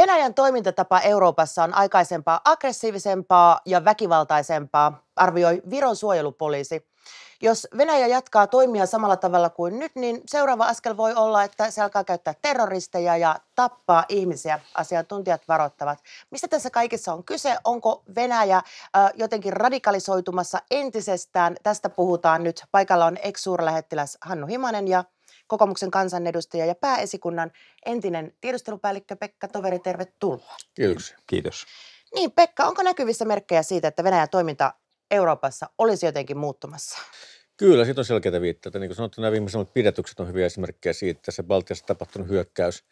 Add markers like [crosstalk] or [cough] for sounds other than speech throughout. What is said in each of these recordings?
Venäjän toimintatapa Euroopassa on aikaisempaa aggressiivisempaa ja väkivaltaisempaa, arvioi Viron suojelupoliisi. Jos Venäjä jatkaa toimia samalla tavalla kuin nyt, niin seuraava askel voi olla, että se alkaa käyttää terroristeja ja tappaa ihmisiä, asiantuntijat varoittavat. Mistä tässä kaikessa on kyse? Onko Venäjä äh, jotenkin radikalisoitumassa entisestään? Tästä puhutaan nyt. Paikalla on ex-suurlähettiläs Hannu Himanen ja kokoomuksen kansanedustaja ja pääesikunnan entinen tiedustelupäällikkö Pekka Toveri, tervetuloa. Kiitoksia. Kiitos. Niin, Pekka, onko näkyvissä merkkejä siitä, että Venäjän toiminta Euroopassa olisi jotenkin muuttumassa? Kyllä, siitä on selkeitä viitteitä. Niin kuin sanottu, nämä viimeiset pidätykset on hyviä esimerkkejä siitä. Että se Baltiassa tapahtunut hyökkäys,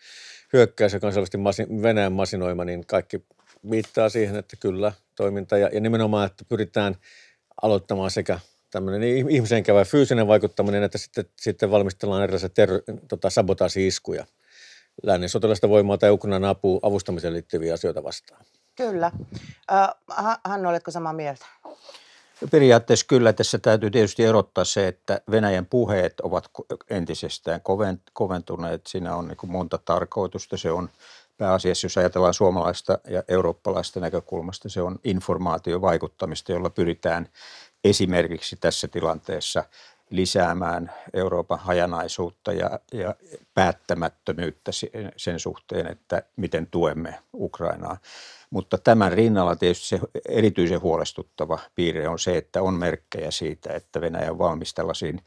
hyökkäys ja kansainvälisesti masin, Venäjän masinoima, niin kaikki viittaa siihen, että kyllä toiminta ja, ja nimenomaan, että pyritään aloittamaan sekä tämmöinen niin ihmisen käyvä fyysinen vaikuttaminen, että sitten, sitten valmistellaan erilaisia ter- tota, sabotaasi-iskuja lännen sotilaista voimaa tai Ukrainan apu, avustamiseen liittyviä asioita vastaan. Kyllä. Äh, Hannu, oletko samaa mieltä? Periaatteessa kyllä. Tässä täytyy tietysti erottaa se, että Venäjän puheet ovat entisestään koventuneet. Siinä on niin monta tarkoitusta. Se on pääasiassa, jos ajatellaan suomalaista ja eurooppalaista näkökulmasta, se on informaatiovaikuttamista, jolla pyritään esimerkiksi tässä tilanteessa lisäämään Euroopan hajanaisuutta ja, ja päättämättömyyttä sen suhteen, että miten tuemme Ukrainaa. Mutta tämän rinnalla tietysti se erityisen huolestuttava piirre on se, että on merkkejä siitä, että Venäjä on valmis tällaisiin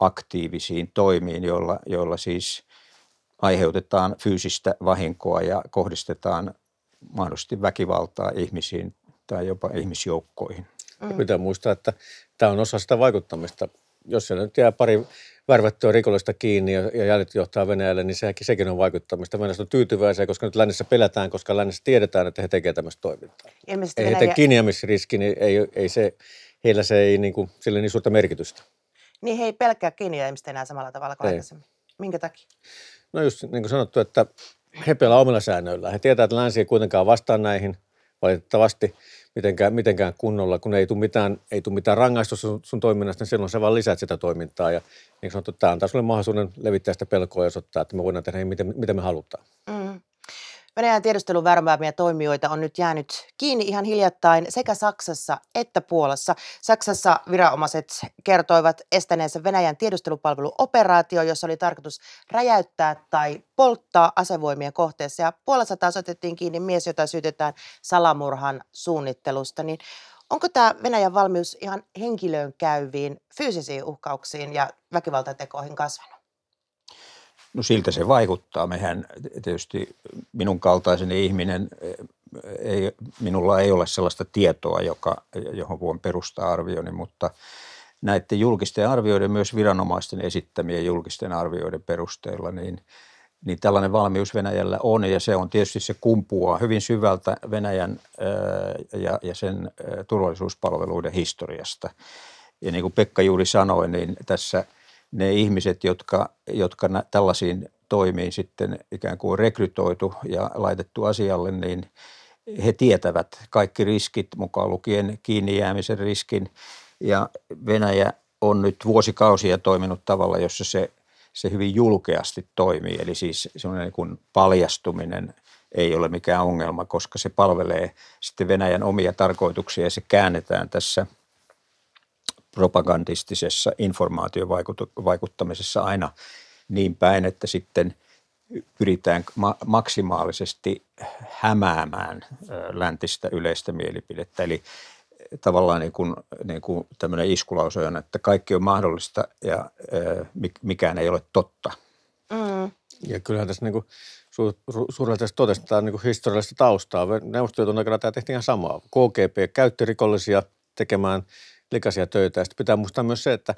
aktiivisiin toimiin, joilla, joilla siis aiheutetaan fyysistä vahinkoa ja kohdistetaan mahdollisesti väkivaltaa ihmisiin tai jopa ihmisjoukkoihin. Mm. Pitää muistaa, että tämä on osa sitä vaikuttamista. Jos siellä nyt jää pari värvättyä rikollista kiinni ja, jäljet johtaa Venäjälle, niin sekin, sekin on vaikuttamista. Venäjä on tyytyväisiä, koska nyt lännessä pelätään, koska lännessä tiedetään, että he tekevät tämmöistä toimintaa. ei Venäjä... kiinniämisriski, niin ei, ei se, heillä se ei niin kuin, sille niin suurta merkitystä. Niin he ei pelkää kiinniämistä enää samalla tavalla kuin ei. aikaisemmin. Minkä takia? No just niin kuin sanottu, että he pelaa omilla säännöillä. He tietävät, että länsi ei kuitenkaan vastaa näihin valitettavasti – mitenkään, mitenkään kunnolla, kun ei tule mitään, ei tule mitään rangaistusta sun, sun toiminnasta, niin silloin sä vaan lisäät sitä toimintaa. Ja niin sanottu, tämä antaa sulle mahdollisuuden levittää sitä pelkoa ja osoittaa, että me voidaan tehdä mitä, mitä me halutaan. Mm. Venäjän tiedustelun värmäämiä toimijoita on nyt jäänyt kiinni ihan hiljattain sekä Saksassa että Puolassa. Saksassa viranomaiset kertoivat estäneensä Venäjän tiedustelupalveluoperaatio, jossa oli tarkoitus räjäyttää tai polttaa asevoimien kohteessa. Ja Puolassa taas otettiin kiinni mies, jota syytetään salamurhan suunnittelusta. Niin onko tämä Venäjän valmius ihan henkilöön käyviin fyysisiin uhkauksiin ja väkivaltatekoihin kasvanut? No siltä se vaikuttaa. Mehän tietysti minun kaltaiseni ihminen, eh, ei, minulla ei ole sellaista tietoa, joka, johon voin perustaa arvioni, mutta näiden julkisten arvioiden, myös viranomaisten esittämien julkisten arvioiden perusteella, niin, niin tällainen valmius Venäjällä on ja se on tietysti se kumpuaa hyvin syvältä Venäjän ää, eh, ja, ja sen ää, eh, turvallisuuspalveluiden historiasta. Ja niin kuin Pekka juuri sanoi, niin tässä – ne ihmiset, jotka, jotka nä, tällaisiin toimiin sitten ikään kuin rekrytoitu ja laitettu asialle, niin he tietävät kaikki riskit, mukaan lukien kiinni jäämisen riskin. Ja Venäjä on nyt vuosikausia toiminut tavalla, jossa se, se hyvin julkeasti toimii. Eli siis semmoinen niin kuin paljastuminen ei ole mikään ongelma, koska se palvelee sitten Venäjän omia tarkoituksia ja se käännetään tässä – propagandistisessa informaatiovaikuttamisessa aina niin päin, että sitten pyritään maksimaalisesti hämäämään läntistä yleistä mielipidettä. Eli eh, tavallaan niin kuin, niin kuin tämmöinen iskulaus on, että kaikki on mahdollista ja mikään ei ole totta. Mm. Ja kyllähän tässä niin kuin suurella tässä totesitaan niin historiallista taustaa. Neuvostoliiton aikana tämä tehtiin ihan samaa. KGP käytti rikollisia tekemään – likaisia töitä. Ja sitten pitää muistaa myös se, että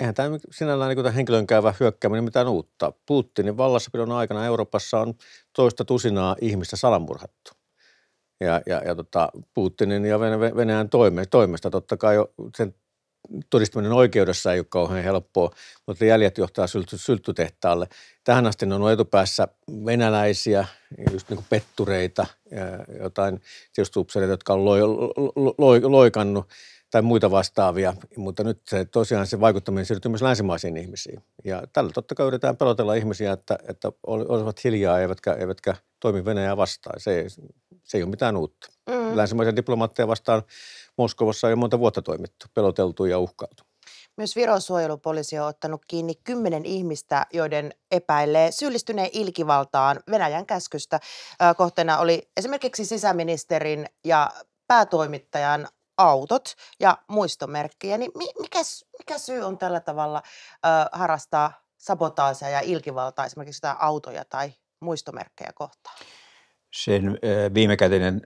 eihän tämä sinällään niin henkilön käyvä hyökkääminen mitään uutta. Putinin vallassapidon aikana Euroopassa on toista tusinaa ihmistä salamurhattu. Ja, ja, ja tota, Putinin ja Venäjän toime, toimesta totta kai jo sen todistaminen oikeudessa ei ole kauhean helppoa, mutta jäljet johtaa sylty, sylttytehtaalle. Tähän asti ne on ollut etupäässä venäläisiä, just niin kuin pettureita, jotain sijoitusupsereita, jotka on loi, lo, lo, lo, loikannut – tai muita vastaavia, mutta nyt se, tosiaan se vaikuttaminen siirtyy myös länsimaisiin ihmisiin. Ja tällä totta kai yritetään pelotella ihmisiä, että, että olisivat hiljaa eivätkä, eivätkä toimi Venäjää vastaan. Se, se ei ole mitään uutta. Mm. Länsimaisia diplomaatteja vastaan Moskovassa on jo monta vuotta toimittu, peloteltu ja uhkailtu. Myös Viron suojelupoliisi on ottanut kiinni kymmenen ihmistä, joiden epäilee syyllistyneen ilkivaltaan Venäjän käskystä. Kohteena oli esimerkiksi sisäministerin ja päätoimittajan autot ja muistomerkkejä, niin mikä, mikä syy on tällä tavalla ö, harrastaa sabotaasia ja ilkivaltaa esimerkiksi sitä autoja tai muistomerkkejä kohtaan? Sen viimekätinen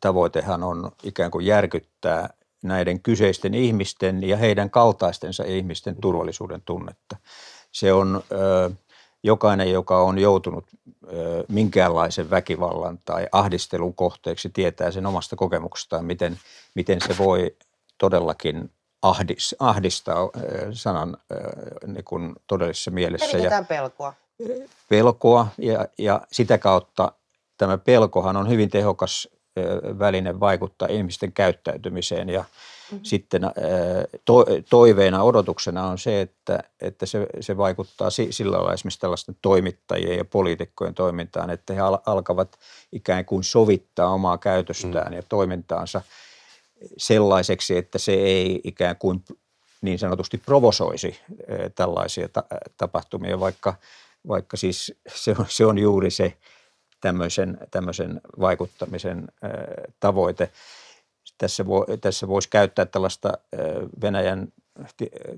tavoitehan on ikään kuin järkyttää näiden kyseisten ihmisten ja heidän kaltaistensa ihmisten turvallisuuden tunnetta. Se on ö, jokainen, joka on joutunut minkäänlaisen väkivallan tai ahdistelun kohteeksi, tietää sen omasta kokemuksestaan, miten, miten se voi todellakin ahdis, ahdistaa sanan niin kuin todellisessa mielessä. Ja pelkoa. Pelkoa ja, ja sitä kautta tämä pelkohan on hyvin tehokas väline vaikuttaa ihmisten käyttäytymiseen ja – Mm-hmm. Sitten äh, to, toiveena, odotuksena on se, että, että se, se vaikuttaa sillä lailla esimerkiksi tällaisten toimittajien ja poliitikkojen toimintaan, että he alkavat ikään kuin sovittaa omaa käytöstään mm-hmm. ja toimintaansa sellaiseksi, että se ei ikään kuin niin sanotusti provosoisi äh, tällaisia ta- tapahtumia, vaikka, vaikka siis se on, se on juuri se tämmöisen, tämmöisen vaikuttamisen äh, tavoite tässä, vo, tässä voisi käyttää tällaista Venäjän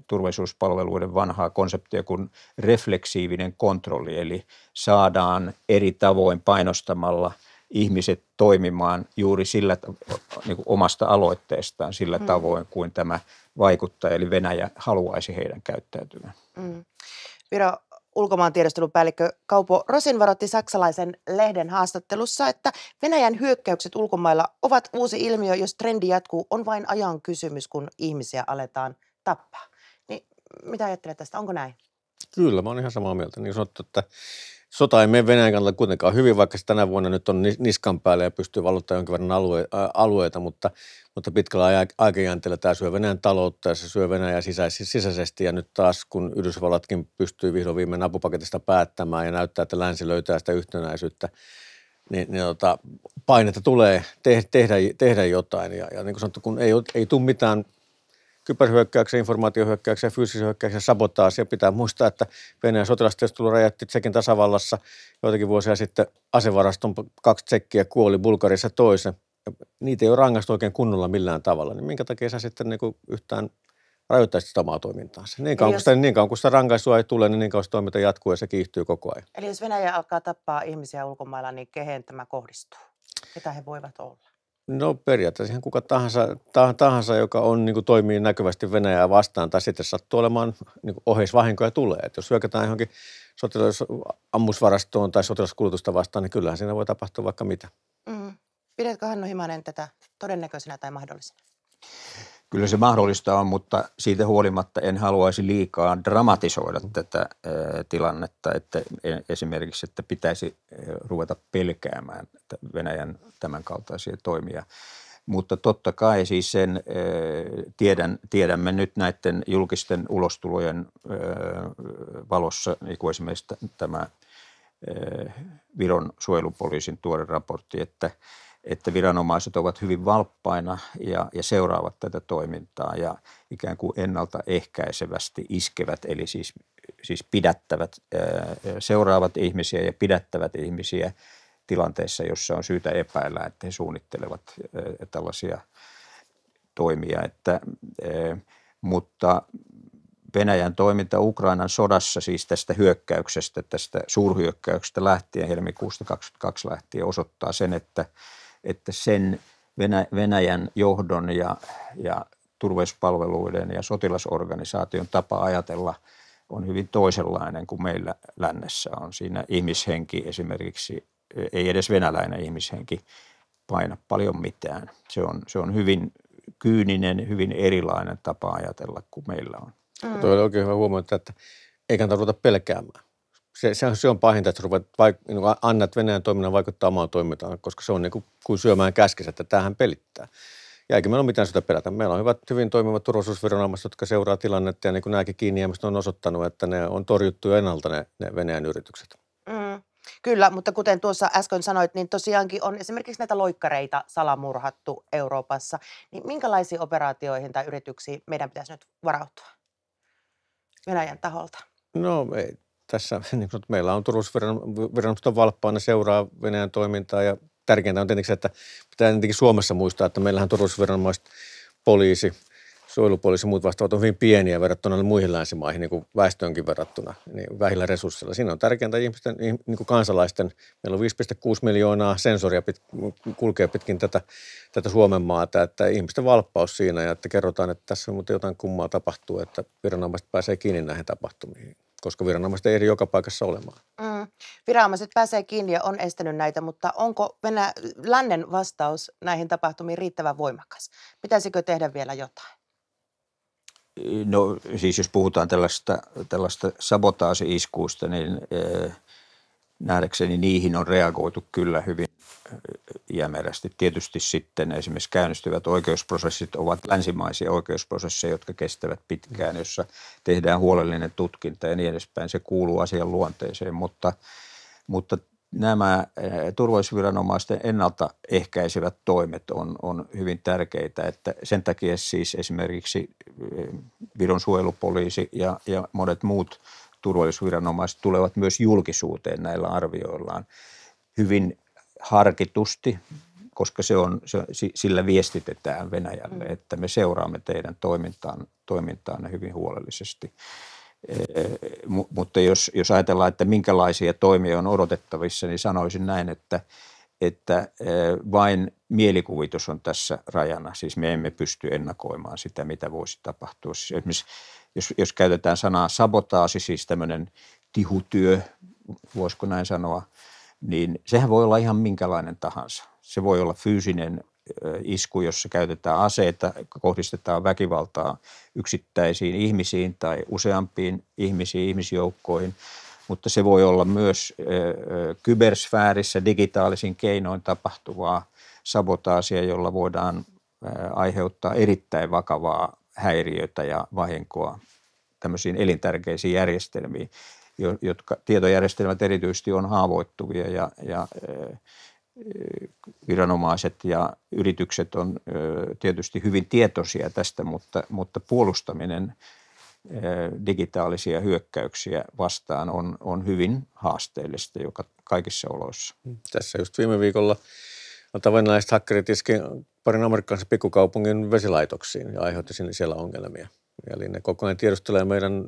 turvallisuuspalveluiden vanhaa konseptia kuin refleksiivinen kontrolli, eli saadaan eri tavoin painostamalla ihmiset toimimaan juuri sillä niin kuin omasta aloitteestaan sillä hmm. tavoin kuin tämä vaikuttaa, eli Venäjä haluaisi heidän käyttäytyvän. Hmm. Viro, Ulkomaan ulkomaantiedustelupäällikkö Kaupo Rosin varoitti saksalaisen lehden haastattelussa, että Venäjän hyökkäykset ulkomailla ovat uusi ilmiö, jos trendi jatkuu, on vain ajan kysymys, kun ihmisiä aletaan tappaa. Niin mitä ajattelet tästä, onko näin? Kyllä, mä oon ihan samaa mieltä. Niin sanottu, että sota ei mene Venäjän kannalta kuitenkaan hyvin, vaikka se tänä vuonna nyt on niskan päällä ja pystyy valloittamaan jonkin verran alue, ä, alueita, mutta, mutta pitkällä aikajänteellä tämä syö Venäjän taloutta ja se syö Venäjää sisäis- sisäisesti ja nyt taas kun Yhdysvallatkin pystyy vihdoin viimein apupaketista päättämään ja näyttää, että länsi löytää sitä yhtenäisyyttä, niin, niin tota, painetta tulee te, tehdä, tehdä jotain. Ja, ja niin kuin sanottu, kun ei, ei tule mitään kyberhyökkäyksen, informaatiohyökkäyksen, fyysisen hyökkäyksen Ja Pitää muistaa, että Venäjän sotilastiedustelu räjäytti Tsekin tasavallassa joitakin vuosia sitten asevaraston kaksi tsekkiä kuoli Bulgarissa toisen. Niitä ei ole rangaistu oikein kunnolla millään tavalla. Niin minkä takia sä sitten niin yhtään rajoittaisit sitä omaa toimintaansa. Niin kauan, jos... sitä, niin kauan kun sitä rankaisua ei tule, niin niin kauan toiminta jatkuu ja se kiihtyy koko ajan. Eli jos Venäjä alkaa tappaa ihmisiä ulkomailla, niin kehen tämä kohdistuu? Ketä he voivat olla? No periaatteessa ihan kuka tahansa, tah, tahansa joka on, niin kuin toimii näkyvästi Venäjää vastaan tai sitten sattuu olemaan niin oheisvahinkoja tulee. Et jos hyökätään johonkin sotilasammusvarastoon tai sotilaskulutusta vastaan, niin kyllähän siinä voi tapahtua vaikka mitä. Mm. Mm-hmm. Pidätkö Hannu Himanen tätä todennäköisenä tai mahdollisena? Kyllä se mahdollista on, mutta siitä huolimatta en haluaisi liikaa dramatisoida tätä tilannetta, että e, esimerkiksi, että pitäisi ruveta pelkäämään Venäjän tämän kaltaisia toimia. Mutta totta kai siis sen tiedän, tiedämme nyt näiden julkisten ulostulojen valossa, niin kuin esimerkiksi tämä Viron suojelupoliisin tuore raportti, että – että viranomaiset ovat hyvin valppaina ja, ja seuraavat tätä toimintaa ja ikään kuin ennaltaehkäisevästi iskevät, eli siis, siis pidättävät, seuraavat ihmisiä ja pidättävät ihmisiä tilanteessa, jossa on syytä epäillä, että he suunnittelevat tällaisia toimia. Että, mutta Venäjän toiminta Ukrainan sodassa, siis tästä hyökkäyksestä, tästä suurhyökkäyksestä lähtien, helmikuusta 22 lähtien, osoittaa sen, että että sen Venäjän johdon ja, ja turvallisuuspalveluiden ja sotilasorganisaation tapa ajatella on hyvin toisenlainen kuin meillä lännessä on. Siinä ihmishenki esimerkiksi, ei edes venäläinen ihmishenki paina paljon mitään. Se on, se on hyvin kyyninen, hyvin erilainen tapa ajatella kuin meillä on. Mm. Tuo oli oikein hyvä huomioida, että ei kannata ruveta pelkäämään se, se, se on pahinta, että ruvet, vaik, niin annat Venäjän toiminnan vaikuttaa omaan toimintaan, koska se on niin kuin, kuin syömään käskensä, että tämähän pelittää. Ja eikä meillä ole mitään sitä pelätä. Meillä on hyvät, hyvin toimivat turvallisuusviranomaiset, jotka seuraa tilannetta ja niin kuin nämäkin kiinni on osoittanut, että ne on torjuttu jo ennalta ne, ne Venäjän yritykset. Mm. Kyllä, mutta kuten tuossa äsken sanoit, niin tosiaankin on esimerkiksi näitä loikkareita salamurhattu Euroopassa. Niin minkälaisiin operaatioihin tai yrityksiin meidän pitäisi nyt varautua Venäjän taholta? No ei, tässä [laughs] niin kuin, meillä on turvallisuusviranomaisten valppaana seuraa Venäjän toimintaa ja tärkeintä on tietenkin se, että pitää tietenkin Suomessa muistaa, että meillähän turvallisuusviranomaiset, poliisi, suojelupoliisi ja muut vastaavat on hyvin pieniä verrattuna muihin länsimaihin niin kuin väestöönkin verrattuna niin vähillä resursseilla. Siinä on tärkeintä ihmisten, niin kuin kansalaisten, meillä on 5,6 miljoonaa sensoria pit, kulkee pitkin tätä, tätä Suomen maata, että ihmisten valppaus siinä ja että kerrotaan, että tässä muuten jotain kummaa tapahtuu, että viranomaiset pääsee kiinni näihin tapahtumiin koska viranomaiset ei eri joka paikassa olemaan. Mm. Viranomaiset pääsee kiinni ja on estänyt näitä, mutta onko Venä- lännen vastaus näihin tapahtumiin riittävän voimakas? Pitäisikö tehdä vielä jotain? No siis jos puhutaan tällaista, tällaista sabotaasi-iskuista, niin eh, nähdäkseni niihin on reagoitu kyllä hyvin jämerästi. Tietysti sitten esimerkiksi käynnistyvät oikeusprosessit ovat länsimaisia oikeusprosesseja, jotka kestävät pitkään, jossa tehdään huolellinen tutkinta ja niin edespäin. Se kuuluu asian luonteeseen, mutta, mutta nämä eh, turvallisuusviranomaisten ennaltaehkäisevät toimet on, on hyvin tärkeitä. Että sen takia siis esimerkiksi eh, Viron suojelupoliisi ja, ja monet muut turvallisuusviranomaiset tulevat myös julkisuuteen näillä arvioillaan hyvin harkitusti, koska se on, se, sillä viestitetään Venäjälle, mm. että me seuraamme teidän toimintaan, toimintaanne hyvin huolellisesti. E, mutta jos, jos ajatellaan, että minkälaisia toimia on odotettavissa, niin sanoisin näin, että, että vain mielikuvitus on tässä rajana. Siis me emme pysty ennakoimaan sitä, mitä voisi tapahtua. Siis esimerkiksi jos, jos käytetään sanaa sabotaasi, siis tämmöinen tihutyö, voisiko näin sanoa – niin sehän voi olla ihan minkälainen tahansa. Se voi olla fyysinen isku, jossa käytetään aseita, kohdistetaan väkivaltaa yksittäisiin ihmisiin tai useampiin ihmisiin, ihmisjoukkoihin. Mutta se voi olla myös kybersfäärissä digitaalisin keinoin tapahtuvaa sabotaasia, jolla voidaan aiheuttaa erittäin vakavaa häiriötä ja vahinkoa tämmöisiin elintärkeisiin järjestelmiin jotka tietojärjestelmät erityisesti on haavoittuvia ja, ja viranomaiset ja yritykset on tietysti hyvin tietoisia tästä, mutta, mutta puolustaminen digitaalisia hyökkäyksiä vastaan on, on hyvin haasteellista joka kaikissa oloissa. Tässä just viime viikolla on tavannaiset hakkerit iski parin amerikkalaisen pikkukaupungin vesilaitoksiin ja aiheutti siellä ongelmia. Eli ne koko ajan tiedustelee meidän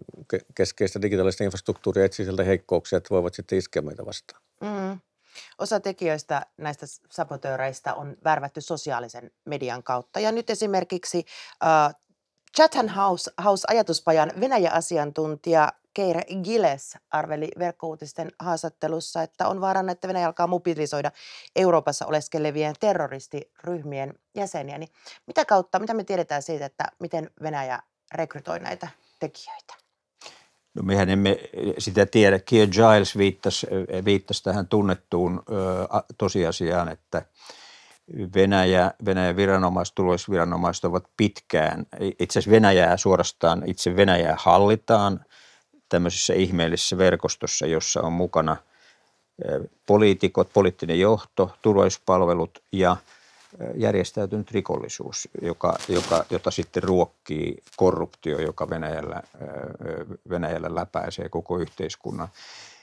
keskeistä digitaalista infrastruktuuria etsii sieltä heikkouksia, että voivat sitten iskeä meitä vastaan. Mm. Osa tekijöistä näistä sabotööreistä on värvätty sosiaalisen median kautta. Ja nyt esimerkiksi äh, Chatham House, House-ajatuspajan Venäjä-asiantuntija Keir Giles arveli verkkouutisten haastattelussa, että on vaarana, että Venäjä alkaa mobilisoida Euroopassa oleskelevien terroristiryhmien jäseniä. Niin mitä kautta, mitä me tiedetään siitä, että miten Venäjä rekrytoi näitä tekijöitä? No mehän emme eh, sitä tiedä. Kier Giles viittasi, eh, viittasi tähän tunnettuun tosiasiaan, että Venäjä, Venäjän viranomaiset, tulosviranomaiset ovat pitkään, itse asiassa Venäjää suorastaan, itse Venäjää hallitaan tämmöisessä ihmeellisessä verkostossa, jossa on mukana eh, poliitikot, poliittinen johto, turvallisuuspalvelut ja – järjestäytynyt rikollisuus, joka, joka, jota sitten ruokkii korruptio, joka Venäjällä, Venäjällä läpäisee koko yhteiskunnan.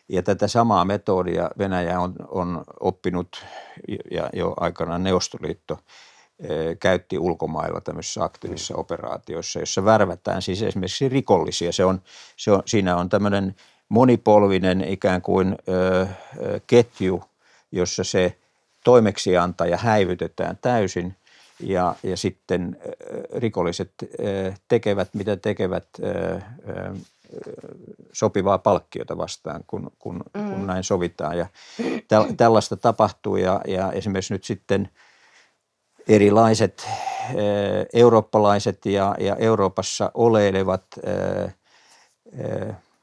Ja tätä samaa metodia Venäjä on, on oppinut ja jo aikanaan Neuvostoliitto käytti ulkomailla tämmöisissä aktiivisissa mm. operaatioissa, jossa värvätään siis esimerkiksi rikollisia. Se on, se on, siinä on tämmöinen monipolvinen ikään kuin ö, ketju, jossa se – toimeksiantaja häivytetään täysin ja, ja sitten rikolliset tekevät, mitä tekevät sopivaa palkkiota vastaan, kun, kun, mm. kun näin sovitaan. Ja täl, tällaista tapahtuu ja, ja esimerkiksi nyt sitten erilaiset eurooppalaiset ja, ja Euroopassa oleilevat –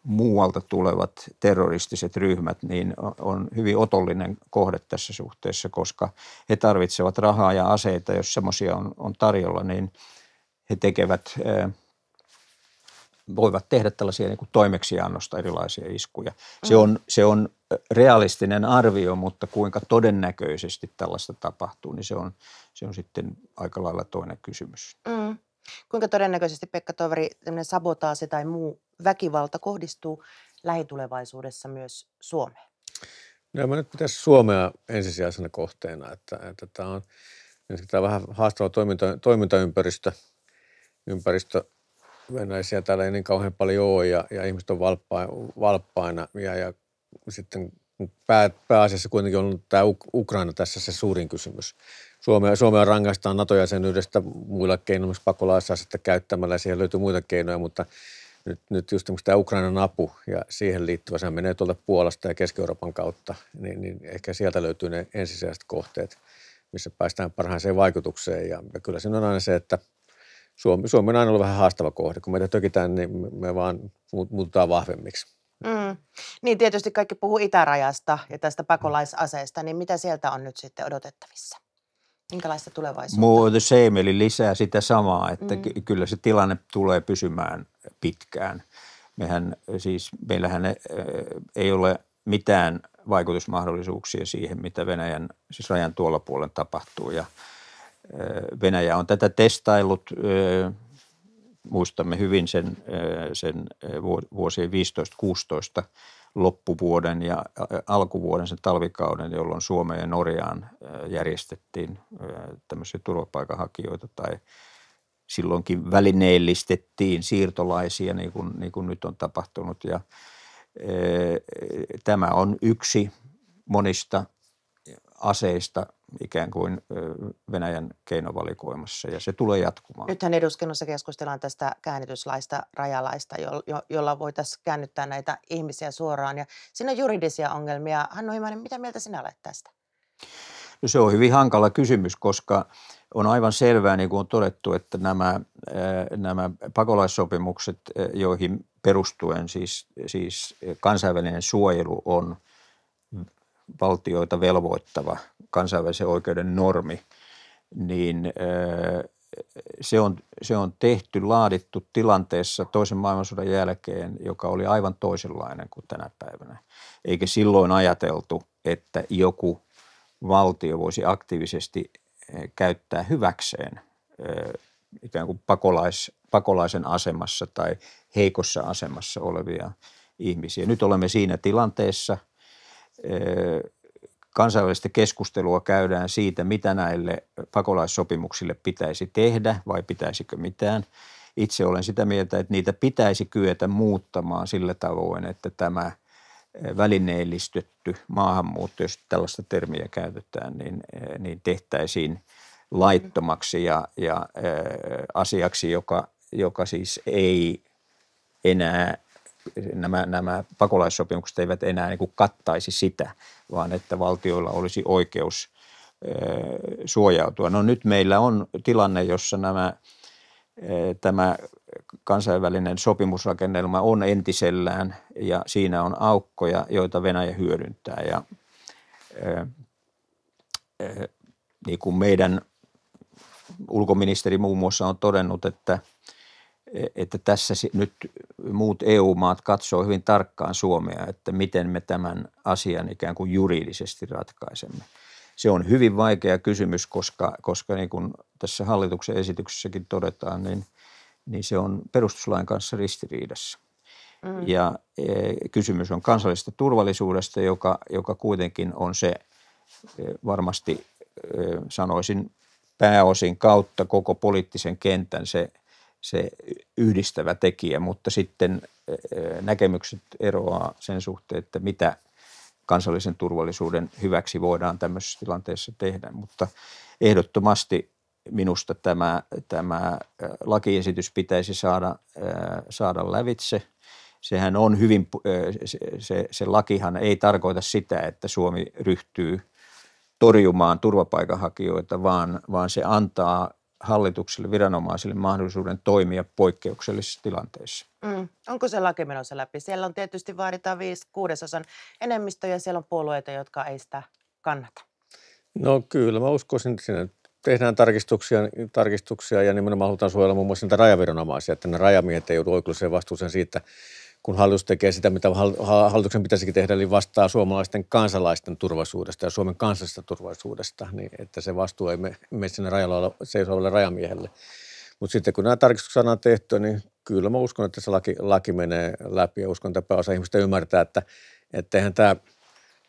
muualta tulevat terroristiset ryhmät, niin on hyvin otollinen kohde tässä suhteessa, koska he tarvitsevat rahaa ja aseita, jos semmoisia on, on tarjolla, niin he tekevät, voivat tehdä tällaisia niin kuin toimeksiannosta erilaisia iskuja. Se on, mm. se on realistinen arvio, mutta kuinka todennäköisesti tällaista tapahtuu, niin se on, se on sitten aika lailla toinen kysymys. Mm. Kuinka todennäköisesti, Pekka Toveri, sabotaasi tai muu väkivalta kohdistuu lähitulevaisuudessa myös Suomeen? No mä nyt pitäisi Suomea ensisijaisena kohteena, että, että tämä on tämä on vähän haastava toiminta, toimintaympäristö. Ympäristö Venäisiä täällä ei niin kauhean paljon ole ja, ja ihmiset on valppaina, valppaina ja, ja sitten pää, pääasiassa kuitenkin on tämä Ukraina tässä se suurin kysymys. Suomea, Suomea rangaistaan NATO-jäsenyydestä muilla keinoilla, pakolaisasetta käyttämällä, siihen löytyy muita keinoja, mutta nyt, nyt just tämä Ukrainan apu ja siihen liittyvä, se menee tuolta Puolasta ja Keski-Euroopan kautta, niin, niin ehkä sieltä löytyy ne ensisijaiset kohteet, missä päästään parhaaseen vaikutukseen. Ja, ja kyllä siinä on aina se, että Suomi, Suomi on aina ollut vähän haastava kohde. Kun meitä tökitään, niin me vaan muututaan vahvemmiksi. Mm. Niin tietysti kaikki puhuu itärajasta ja tästä pakolaisaseesta, niin mitä sieltä on nyt sitten odotettavissa? Minkälaista tulevaisuutta? More the same, eli lisää sitä samaa, että mm. kyllä se tilanne tulee pysymään pitkään. Mehän siis, meillähän eh, ei ole mitään vaikutusmahdollisuuksia siihen, mitä Venäjän, siis rajan tuolla puolen tapahtuu. Ja eh, Venäjä on tätä testaillut, eh, muistamme hyvin sen, sen vuosien 15-16 loppuvuoden ja alkuvuoden sen talvikauden, jolloin Suomeen ja Norjaan järjestettiin tämmöisiä turvapaikanhakijoita tai silloinkin välineellistettiin siirtolaisia niin kuin, niin kuin nyt on tapahtunut ja e, Tämä on yksi monista aseista ikään kuin Venäjän keinovalikoimassa ja se tulee jatkumaan. Nythän eduskunnassa keskustellaan tästä käännytyslaista, rajalaista, jo- jolla voitaisiin käännyttää näitä ihmisiä suoraan ja siinä on juridisia ongelmia. Hannu Himanen, mitä mieltä sinä olet tästä? No se on hyvin hankala kysymys, koska on aivan selvää, niin kuin on todettu, että nämä, nämä pakolaissopimukset, joihin perustuen siis, siis kansainvälinen suojelu on – valtioita velvoittava kansainvälisen oikeuden normi, niin se on, se on tehty, laadittu tilanteessa toisen maailmansodan jälkeen, joka oli aivan toisenlainen kuin tänä päivänä. Eikä silloin ajateltu, että joku valtio voisi aktiivisesti käyttää hyväkseen ikään kuin pakolais, pakolaisen asemassa tai heikossa asemassa olevia ihmisiä. Nyt olemme siinä tilanteessa – kansainvälistä keskustelua käydään siitä, mitä näille pakolaissopimuksille pitäisi tehdä vai pitäisikö mitään. Itse olen sitä mieltä, että niitä pitäisi kyetä muuttamaan sillä tavoin, että tämä välineellistetty maahanmuutto, jos tällaista termiä käytetään, niin, niin tehtäisiin laittomaksi ja, ja asiaksi, joka, joka siis ei enää nämä, nämä pakolaissopimukset eivät enää niin kuin kattaisi sitä, vaan että valtioilla olisi oikeus suojautua. No nyt meillä on tilanne, jossa nämä, tämä kansainvälinen sopimusrakennelma on entisellään ja siinä on aukkoja, joita Venäjä hyödyntää. Ja, niin kuin meidän ulkoministeri muun muassa on todennut, että – E-, että tässä nyt muut EU-maat katsoo hyvin tarkkaan Suomea, että miten me tämän asian ikään kuin juridisesti ratkaisemme. Se on hyvin vaikea kysymys, koska, koska niin kuin tässä hallituksen esityksessäkin todetaan, niin, niin se on perustuslain kanssa ristiriidassa. Mm. Ja e, kysymys on kansallisesta turvallisuudesta, joka, joka kuitenkin on se e, varmasti, e, sanoisin pääosin kautta koko poliittisen kentän se – se yhdistävä tekijä, mutta sitten näkemykset eroaa sen suhteen, että mitä kansallisen turvallisuuden hyväksi voidaan tämmöisessä tilanteessa tehdä. Mutta ehdottomasti minusta tämä, tämä lakiesitys pitäisi saada, saada lävitse. Sehän on hyvin, se, se, se lakihan ei tarkoita sitä, että Suomi ryhtyy torjumaan turvapaikanhakijoita, vaan, vaan se antaa hallituksille, viranomaisille mahdollisuuden toimia poikkeuksellisissa tilanteissa. Mm. Onko se laki menossa läpi? Siellä on tietysti vaaditaan viisi kuudesosan enemmistö ja siellä on puolueita, jotka ei sitä kannata. No kyllä, mä uskoisin, että siinä tehdään tarkistuksia, tarkistuksia ja nimenomaan halutaan suojella muun muassa niitä rajaviranomaisia, että ne rajamiehet ei joudu oikeudelliseen vastuuseen siitä, kun hallitus tekee sitä, mitä hallituksen pitäisikin tehdä, eli vastaa suomalaisten kansalaisten turvallisuudesta ja Suomen kansallisesta turvallisuudesta, niin että se vastuu ei mene sinne rajalla seisovalle rajamiehelle. Mutta sitten kun nämä tarkistukset saadaan tehtyä, niin kyllä mä uskon, että se laki, laki menee läpi ja uskon, että pääosa ihmistä ymmärtää, että eihän tämä –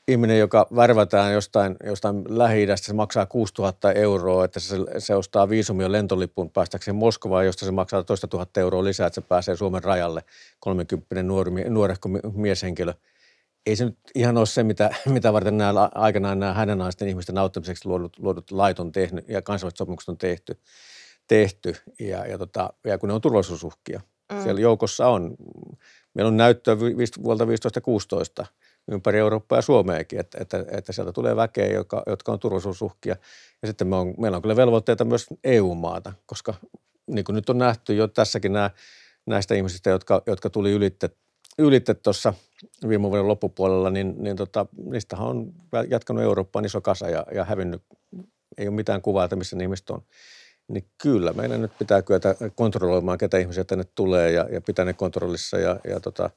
ihminen, joka värvätään jostain, jostain lähi se maksaa 6000 euroa, että se, se ostaa viisumia lentolipun päästäkseen Moskovaan, josta se maksaa toista tuhatta euroa lisää, että se pääsee Suomen rajalle, 30 nuori, nuorehko mieshenkilö. Ei se nyt ihan ole se, mitä, [laughs] mitä varten nämä, aikanaan nämä hänen naisten ihmisten auttamiseksi luodut, luodut lait on tehnyt ja kansainväliset sopimukset on tehty. tehty. Ja, ja, tota, ja kun ne on turvallisuusuhkia. Mm. Siellä joukossa on. Meillä on näyttöä vuodelta 16 ympäri Eurooppaa ja Suomeakin, että, että, että sieltä tulee väkeä, joka, jotka on turvallisuusuhkia. Ja sitten me on, meillä on kyllä velvoitteita myös EU-maata, koska niin kuin nyt on nähty jo tässäkin nämä, näistä ihmisistä, jotka, jotka tuli ylitte, ylitte tuossa viime vuoden loppupuolella, niin, niin tota, niistähän on jatkanut Eurooppaan iso kasa ja, ja hävinnyt. Ei ole mitään kuvaa, että missä ne ihmiset on. Niin kyllä, meidän nyt pitää kyetä kontrolloimaan, ketä ihmisiä tänne tulee ja, ja pitää ne kontrollissa ja, ja tota,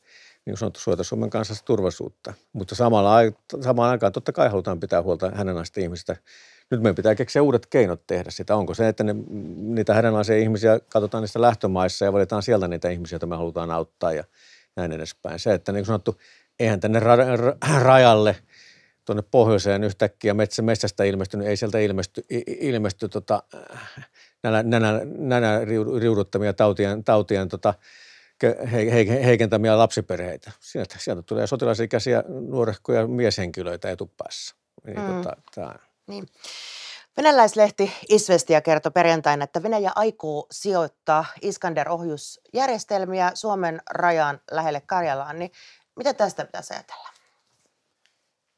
niin kuin sanottu, suojata Suomen kansallista turvallisuutta. Mutta samalla, samaan aikaan totta kai halutaan pitää huolta asti ihmistä. Nyt meidän pitää keksiä uudet keinot tehdä sitä. Onko se, että ne, niitä hädänalaisia ihmisiä katsotaan niistä lähtömaissa ja valitaan sieltä niitä ihmisiä, joita me halutaan auttaa ja näin edespäin. Se, että niin kuin sanottu, eihän tänne ra- ra- rajalle tuonne pohjoiseen yhtäkkiä metsä, metsästä ilmestynyt, ei sieltä ilmesty, ilmesty tota, äh, nänä, nänä, nänä riuduttamia tautien, tautien tota, heikentämiä lapsiperheitä. Sieltä, sieltä tulee sotilasikäisiä nuorehkoja mieshenkilöitä etupäässä. Niin, mm. tota, tää. Niin. Venäläislehti Isvestia kertoi perjantaina, että Venäjä aikoo sijoittaa Iskander-ohjusjärjestelmiä Suomen rajan lähelle Karjalaan. Niin mitä tästä pitäisi ajatella?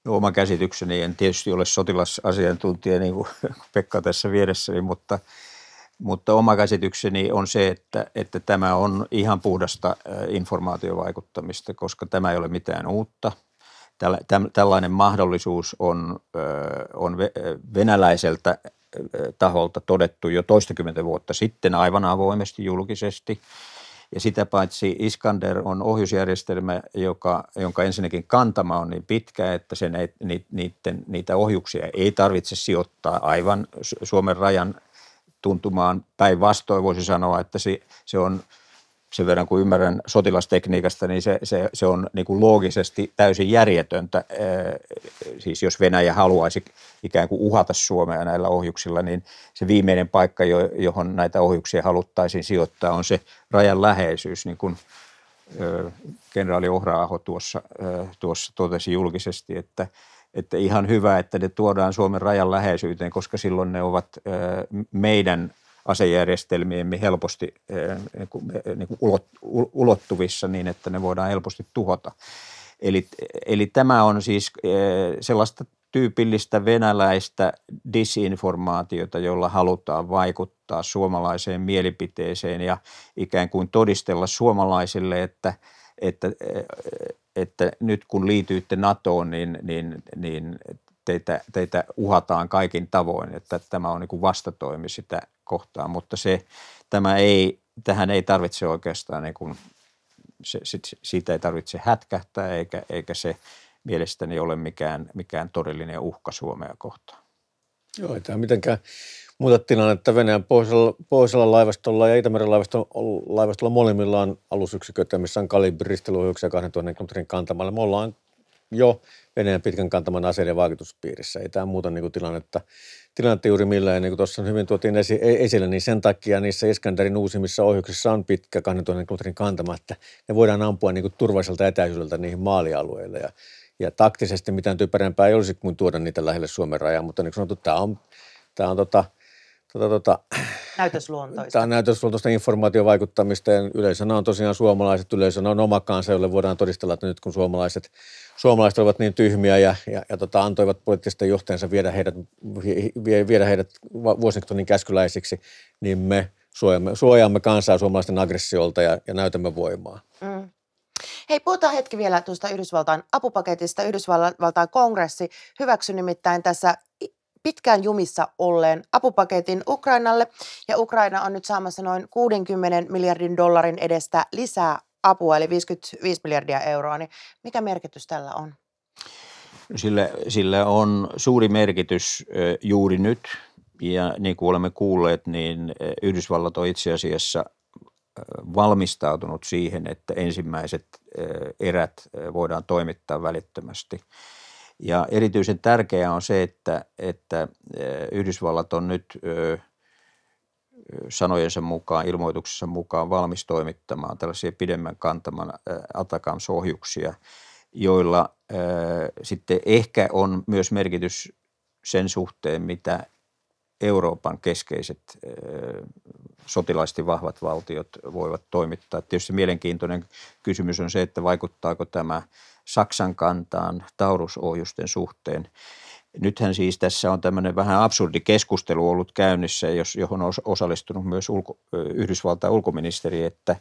No, oma käsitykseni, en tietysti ole sotilasasiantuntija niin kuin [laughs] Pekka tässä vieressäni, niin, mutta – mutta oma käsitykseni on se, että, että tämä on ihan puhdasta informaatiovaikuttamista, koska tämä ei ole mitään uutta. Tällainen mahdollisuus on, on venäläiseltä taholta todettu jo toistakymmentä vuotta sitten aivan avoimesti julkisesti. Ja sitä paitsi Iskander on ohjusjärjestelmä, joka, jonka ensinnäkin kantama on niin pitkä, että sen ei, ni, niiden, niitä ohjuksia ei tarvitse sijoittaa aivan Suomen rajan tuntumaan päinvastoin. Voisi sanoa, että se, se on sen verran kuin ymmärrän sotilastekniikasta, niin se, se, se on niin kuin loogisesti täysin järjetöntä. Siis jos Venäjä haluaisi ikään kuin uhata Suomea näillä ohjuksilla, niin se viimeinen paikka, johon näitä ohjuksia haluttaisiin sijoittaa, on se rajan läheisyys, niin kuin kenraali Ohraaho tuossa, tuossa totesi julkisesti, että – että ihan hyvä, että ne tuodaan Suomen rajan läheisyyteen, koska silloin ne ovat meidän asejärjestelmiemme helposti niin kuin niin ulottuvissa niin, että ne voidaan helposti tuhota. Eli, eli tämä on siis sellaista tyypillistä venäläistä disinformaatiota, jolla halutaan vaikuttaa suomalaiseen mielipiteeseen ja ikään kuin todistella suomalaisille, että – että, e, että nyt kun liityitte NATOon, niin, niin, niin teitä, teitä uhataan kaikin tavoin, että tämä on niin kuin vastatoimi sitä kohtaan, mutta se, tämä ei, tähän ei tarvitse oikeastaan, niin kuin, se, siitä ei tarvitse hätkähtää eikä, eikä se mielestäni ole mikään, mikään todellinen uhka Suomea kohtaan. Joo, ei tämä mitenkään muuta tilannetta. Venäjän pohjoisella, pohjoisella laivastolla ja Itämeren laivastolla, laivastolla molemmilla on alusyksiköitä, missä on kalibristeluohjuksia 2000 kilometrin kantamalla. Me ollaan jo Venäjän pitkän kantaman aseiden vaikutuspiirissä. Ei tämä muuta niin kuin tilannetta, tilannetta juuri millään. niin kuin tuossa hyvin tuotiin esi- e-, esille, niin sen takia niissä Iskanderin uusimmissa ohjuksissa on pitkä 2000 kilometrin kantama, että ne voidaan ampua niin kuin turvalliselta etäisyydeltä niihin maalialueille. Ja, ja taktisesti mitään typerämpää ei olisi kuin tuoda niitä lähelle Suomen rajaa, mutta niin kuin sanottu, tämä on, tämä on tota, tota, tota, näytösluontoista. Tämä on näytösluontoista informaatiovaikuttamista ja yleisönä on tosiaan suomalaiset, yleisönä on oma kansa, jolle voidaan todistella, että nyt kun suomalaiset, suomalaiset olivat niin tyhmiä ja, ja, ja tota, antoivat poliittisten johtajansa viedä heidät, viedä heidät Washingtonin käskyläisiksi, niin me suojaamme, suojaamme kansaa suomalaisten aggressiolta ja, ja näytämme voimaa. Mm. Hei, puhutaan hetki vielä tuosta Yhdysvaltain apupaketista. Yhdysvaltain kongressi hyväksyi nimittäin tässä pitkään jumissa olleen apupaketin Ukrainalle ja Ukraina on nyt saamassa noin 60 miljardin dollarin edestä lisää apua eli 55 miljardia euroa, niin mikä merkitys tällä on? Sille sille on suuri merkitys juuri nyt ja niin kuin olemme kuulleet, niin Yhdysvallat on itse asiassa valmistautunut siihen, että ensimmäiset erät voidaan toimittaa välittömästi – ja erityisen tärkeää on se, että, että Yhdysvallat on nyt sanojensa mukaan, ilmoituksessa mukaan valmis toimittamaan tällaisia pidemmän kantaman Atacams-ohjuksia, joilla sitten ehkä on myös merkitys sen suhteen, mitä Euroopan keskeiset sotilaisesti vahvat valtiot voivat toimittaa. Tietysti mielenkiintoinen kysymys on se, että vaikuttaako tämä Saksan kantaan taurusohjusten suhteen. Nythän siis tässä on tämmöinen vähän absurdi keskustelu ollut käynnissä, jos, johon on osallistunut myös ulko, Yhdysvaltain ulkoministeri, että,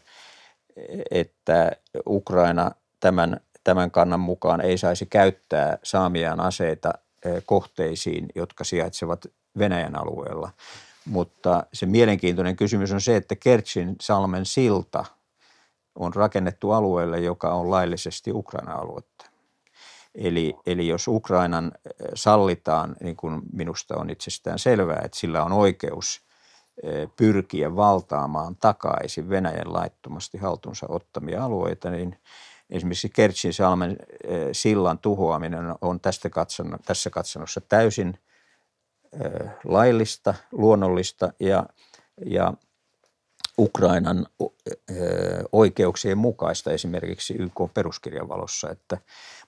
että Ukraina tämän, tämän kannan mukaan ei saisi käyttää saamiaan aseita kohteisiin, jotka sijaitsevat Venäjän alueella. Mutta se mielenkiintoinen kysymys on se, että Kertsin salmen silta – on rakennettu alueelle, joka on laillisesti Ukraina-aluetta. Eli, eli jos Ukrainan eh, sallitaan, niin kuin minusta on itsestään selvää, että sillä on oikeus eh, pyrkiä valtaamaan takaisin Venäjän laittomasti haltuunsa ottamia alueita, niin esimerkiksi Kertsin salmen eh, sillan tuhoaminen on tästä katson, tässä katsannossa täysin laillista, luonnollista ja, ja Ukrainan oikeuksien mukaista esimerkiksi YK peruskirjan valossa. Että,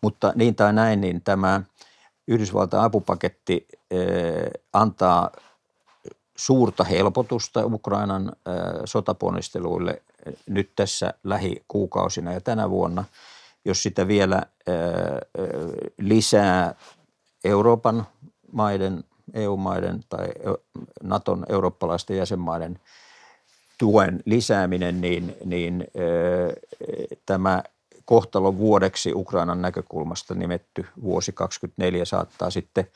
mutta niin tai näin, niin tämä Yhdysvaltain apupaketti antaa suurta helpotusta Ukrainan sotaponnisteluille nyt tässä lähikuukausina ja tänä vuonna. Jos sitä vielä lisää Euroopan maiden, EU-maiden tai Naton eurooppalaisten jäsenmaiden – tuen lisääminen, niin, niin tämä kohtalon vuodeksi Ukrainan näkökulmasta nimetty vuosi 2024 saattaa sitten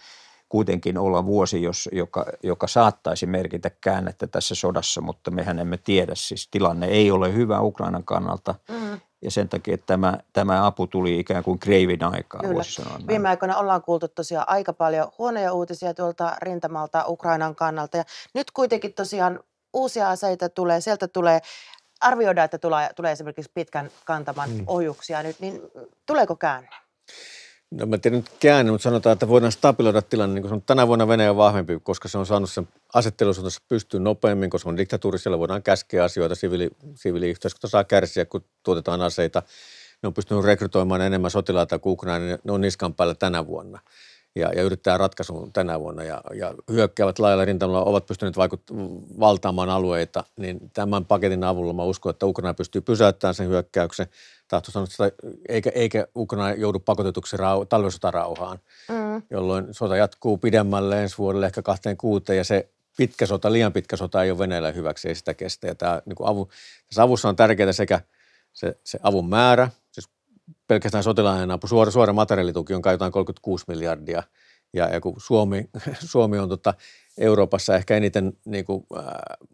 kuitenkin olla vuosi, jos, joka, joka saattaisi merkitä käännettä tässä sodassa, mutta mehän emme tiedä. Siis tilanne ei ole hyvä Ukrainan kannalta mm. ja sen takia että tämä, tämä apu tuli ikään kuin kreivin aikaa. Kyllä. Sanoa Viime aikoina ollaan kuultu tosiaan aika paljon huonoja uutisia tuolta rintamalta Ukrainan kannalta ja nyt kuitenkin tosiaan uusia aseita tulee, sieltä tulee arvioidaan, että tulee, tulee esimerkiksi pitkän kantaman mm. ohjuksia nyt, niin tuleeko käänne? No mä tiedän nyt käänne, mutta sanotaan, että voidaan stabiloida tilanne. Niin kuin tänä vuonna Venäjä on vahvempi, koska se on saanut sen asettelusuunnassa pystyy nopeammin, koska on diktatuuri, siellä voidaan käskeä asioita, siviili, siviiliyhteiskunta saa kärsiä, kun tuotetaan aseita. Ne on pystynyt rekrytoimaan enemmän sotilaita kuin Ukraina, ne on niskan päällä tänä vuonna ja, ja yrittää ratkaisun tänä vuonna ja, ja hyökkäävät laajalla rintamalla ovat pystyneet vaikut- valtaamaan alueita, niin tämän paketin avulla mä uskon, että Ukraina pystyy pysäyttämään sen hyökkäyksen. Tahto sanoa, että eikä, eikä Ukraina joudu pakotetuksi rau- talvisotarauhaan, mm. jolloin sota jatkuu pidemmälle ensi vuodelle ehkä kahteen kuuteen ja se pitkä sota, liian pitkä sota ei ole Venäjällä hyväksi, ei sitä kestä. Ja tämä, niin avu, tässä avussa on tärkeää sekä se, se avun määrä – pelkästään sotilainen apu, suora, suora materiaalituki on kai jotain 36 miljardia. Ja, ja kun Suomi, [laughs] Suomi on tota Euroopassa ehkä eniten niin kuin, äh,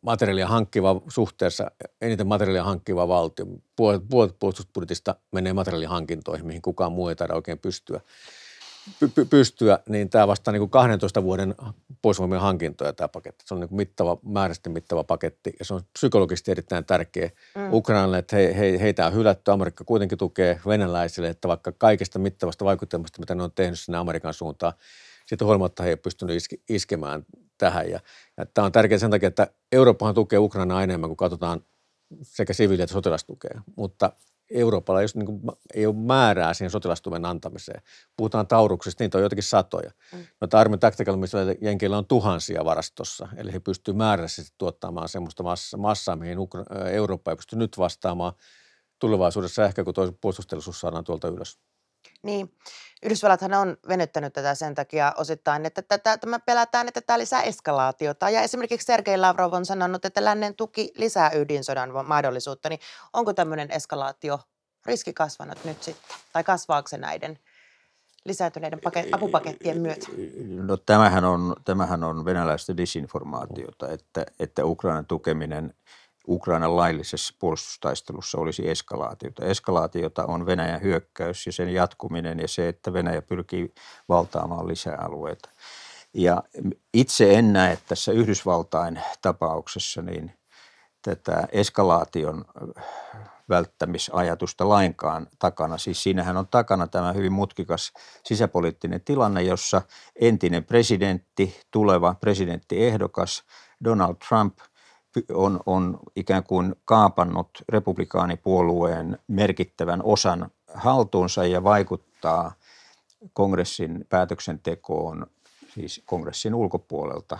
materiaalia hankkiva suhteessa, eniten materiaalia hankkiva valtio. puolet puolustusbudjetista menee materiaalihankintoihin, mihin kukaan muu ei taida oikein pystyä py- pystyä, niin tämä vastaa niin kuin 12 vuoden poisvoimien hankintoja tämä paketti. Se on niin kuin mittava, määrästi mittava paketti ja se on psykologisesti erittäin tärkeä mm. Ukrainalle, että he, he, heitä on hylätty. Amerikka kuitenkin tukee venäläisille, että vaikka kaikesta mittavasta vaikutelmasta, mitä ne on tehnyt sinne Amerikan suuntaan, siitä huolimatta he ei pystynyt iske, iskemään tähän. Ja, ja tämä on tärkeää sen takia, että Eurooppahan tukee Ukrainaa enemmän, kun katsotaan sekä siviili- että sotilastukea, mutta Euroopalla just, niin kuin, ei ole määrää siihen sotilastuven antamiseen. Puhutaan tauruksista, niitä on jotenkin satoja. Mm. Noita Army Tactical Jenkeillä on tuhansia varastossa, eli he pystyvät määräisesti tuottamaan sellaista massa, massaa mihin Eurooppa ei pysty nyt vastaamaan tulevaisuudessa ehkä, kun toisen saadaan tuolta ylös. Niin, Yhdysvallathan on venyttänyt tätä sen takia osittain, että tätä, tämä pelätään, että tämä lisää eskalaatiota. Ja esimerkiksi Sergei Lavrov on sanonut, että lännen tuki lisää ydinsodan mahdollisuutta. Niin onko tämmöinen eskalaatio riski kasvanut nyt sitten? Tai kasvaako se näiden lisääntyneiden paket- apupakettien myötä? No tämähän on, tämähän on venäläistä disinformaatiota, että, että Ukrainan tukeminen – Ukrainan laillisessa puolustustaistelussa olisi eskalaatiota. Eskalaatiota on Venäjän hyökkäys ja sen jatkuminen ja se, että Venäjä pyrkii valtaamaan lisää alueita. Ja itse en näe tässä Yhdysvaltain tapauksessa niin tätä eskalaation äh, välttämisajatusta lainkaan takana. Siis siinähän on takana tämä hyvin mutkikas sisäpoliittinen tilanne, jossa entinen presidentti, tuleva presidenttiehdokas Donald Trump – on, on ikään kuin kaapannut republikaanipuolueen merkittävän osan haltuunsa ja vaikuttaa kongressin päätöksentekoon, siis kongressin ulkopuolelta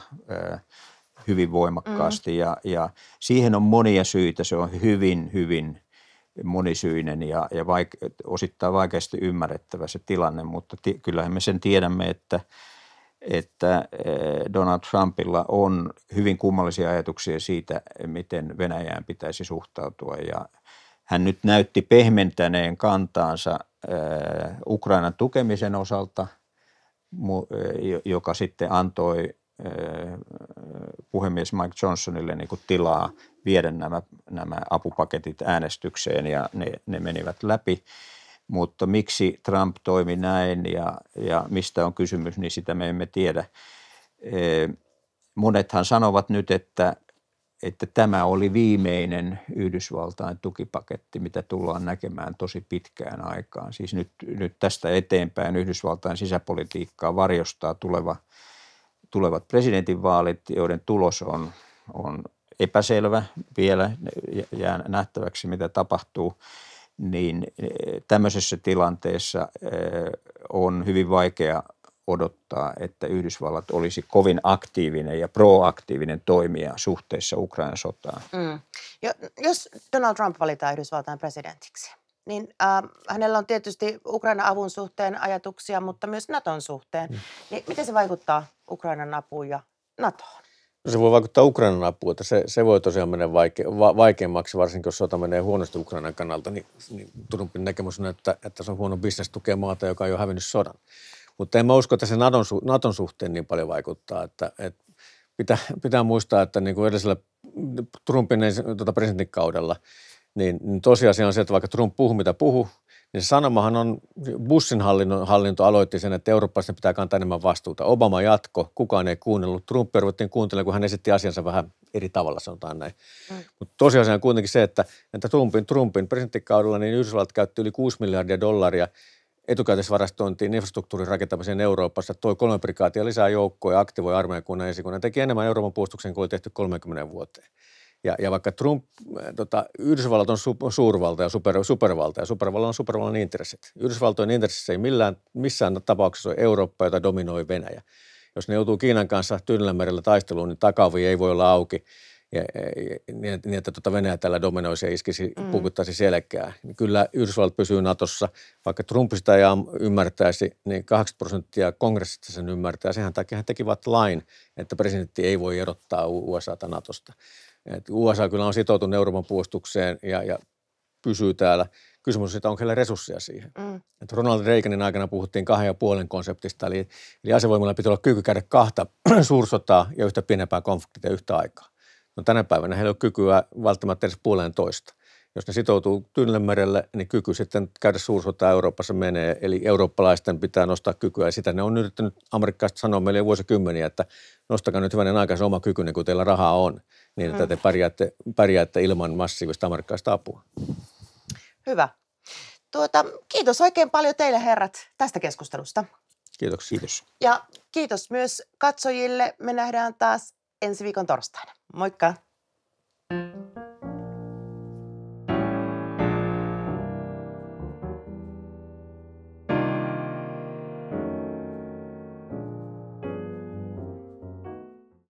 hyvin voimakkaasti. Mm. Ja, ja siihen on monia syitä. Se on hyvin, hyvin monisyinen ja, ja vaike- osittain vaikeasti ymmärrettävä se tilanne, mutta ti- kyllähän me sen tiedämme, että – että eh, Donald Trumpilla on hyvin kummallisia ajatuksia siitä, miten Venäjään pitäisi suhtautua ja hän nyt näytti pehmentäneen kantaansa eh, Ukrainan tukemisen osalta, eh, joka sitten antoi puhemies Mike Johnsonille niin kuin tilaa viedä nämä, nämä apupaketit äänestykseen ja ne, ne menivät läpi mutta miksi Trump toimi näin ja, ja mistä on kysymys, niin sitä me emme tiedä. Monethan sanovat nyt, että, että tämä oli viimeinen Yhdysvaltain tukipaketti, mitä tullaan näkemään tosi pitkään aikaan. Siis nyt, nyt tästä eteenpäin Yhdysvaltain sisäpolitiikkaa varjostaa tuleva, tulevat presidentinvaalit, joiden tulos on, on epäselvä vielä, jää nähtäväksi mitä tapahtuu – niin e, tämmöisessä tilanteessa e, on hyvin vaikea odottaa, että Yhdysvallat olisi kovin aktiivinen ja proaktiivinen toimija suhteessa Ukrainan sotaan. Mm. Jo, jos Donald Trump valitaan Yhdysvaltain presidentiksi, niin äh, hänellä on tietysti Ukraina-avun suhteen ajatuksia, mutta myös Naton suhteen. Mm. Niin miten se vaikuttaa Ukrainan apuun ja NATOon? se voi vaikuttaa Ukrainan apuun, että se, se voi tosiaan mennä vaike, va, vaikeammaksi, varsinkin jos sota menee huonosti Ukrainan kannalta, niin, niin Trumpin näkemys on, että, että se on huono bisnes tukea maata, joka on jo hävinnyt sodan. Mutta en mä usko, että se Naton, Naton suhteen niin paljon vaikuttaa, että, että pitää, pitää muistaa, että niin kuin edellisellä Trumpin tuota presidentin kaudella, niin, niin tosiasia on se, että vaikka Trump puhuu mitä puhuu, niin se sanomahan on, Bushin hallinto, hallinto aloitti sen, että Euroopassa pitää kantaa enemmän vastuuta. Obama jatko, kukaan ei kuunnellut. Trump ruvettiin kuuntelemaan, kun hän esitti asiansa vähän eri tavalla, sanotaan näin. Mm. Mutta tosiasia on kuitenkin se, että, että Trumpin, Trumpin presidenttikaudella niin Yhdysvallat käytti yli 6 miljardia dollaria etukäteisvarastointiin, infrastruktuurin rakentamiseen Euroopassa, toi kolme prikaatia lisää joukkoja, aktivoi armeijan kunnan esikunnan, teki enemmän Euroopan puolustuksen kuin oli tehty 30 vuoteen. Ja, ja vaikka Trump, äh, tota, Yhdysvallat on su- suurvalta ja super, supervalta ja supervallan on supervallan intressit. Yhdysvaltojen intressissä ei millään, missään tapauksessa ole Eurooppa, jota dominoi Venäjä. Jos ne joutuu Kiinan kanssa Tyynellämerellä taisteluun, niin takavi ei voi olla auki ja, e, e, niin, niin että tota Venäjä tällä dominoisi ja iskisi, mm. pukuttaisi selkää. Niin kyllä Yhdysvallat pysyy Natossa, vaikka Trump sitä ei ymmärtäisi, niin 80 prosenttia kongressista sen ymmärtää. Sehän takia hän tekivät lain, että presidentti ei voi erottaa USAta Natosta. Et USA kyllä on sitoutunut Euroopan puolustukseen ja, ja pysyy täällä. Kysymys on, että onko heillä resursseja siihen. Mm. Et Ronald Reaganin aikana puhuttiin kahden ja puolen konseptista, eli, eli asevoimilla pitää olla kyky käydä kahta [clears throat] suursotaa ja yhtä pienempää konfliktia yhtä aikaa. No tänä päivänä heillä on kykyä välttämättä edes puoleen toista jos ne sitoutuu Tyynellemerelle, niin kyky sitten käydä suursota Euroopassa menee. Eli eurooppalaisten pitää nostaa kykyä. Ja sitä ne on yrittänyt amerikkalaiset sanoa meille vuosikymmeniä, että nostakaa nyt hyvänen aikaisen oma kyky, niin kun teillä rahaa on, niin että te mm. pärjäätte, pärjäätte ilman massiivista amerikkalaista apua. Hyvä. Tuota, kiitos oikein paljon teille herrat tästä keskustelusta. Kiitos. Kiitos. Ja kiitos myös katsojille. Me nähdään taas ensi viikon torstaina. Moikka! thank you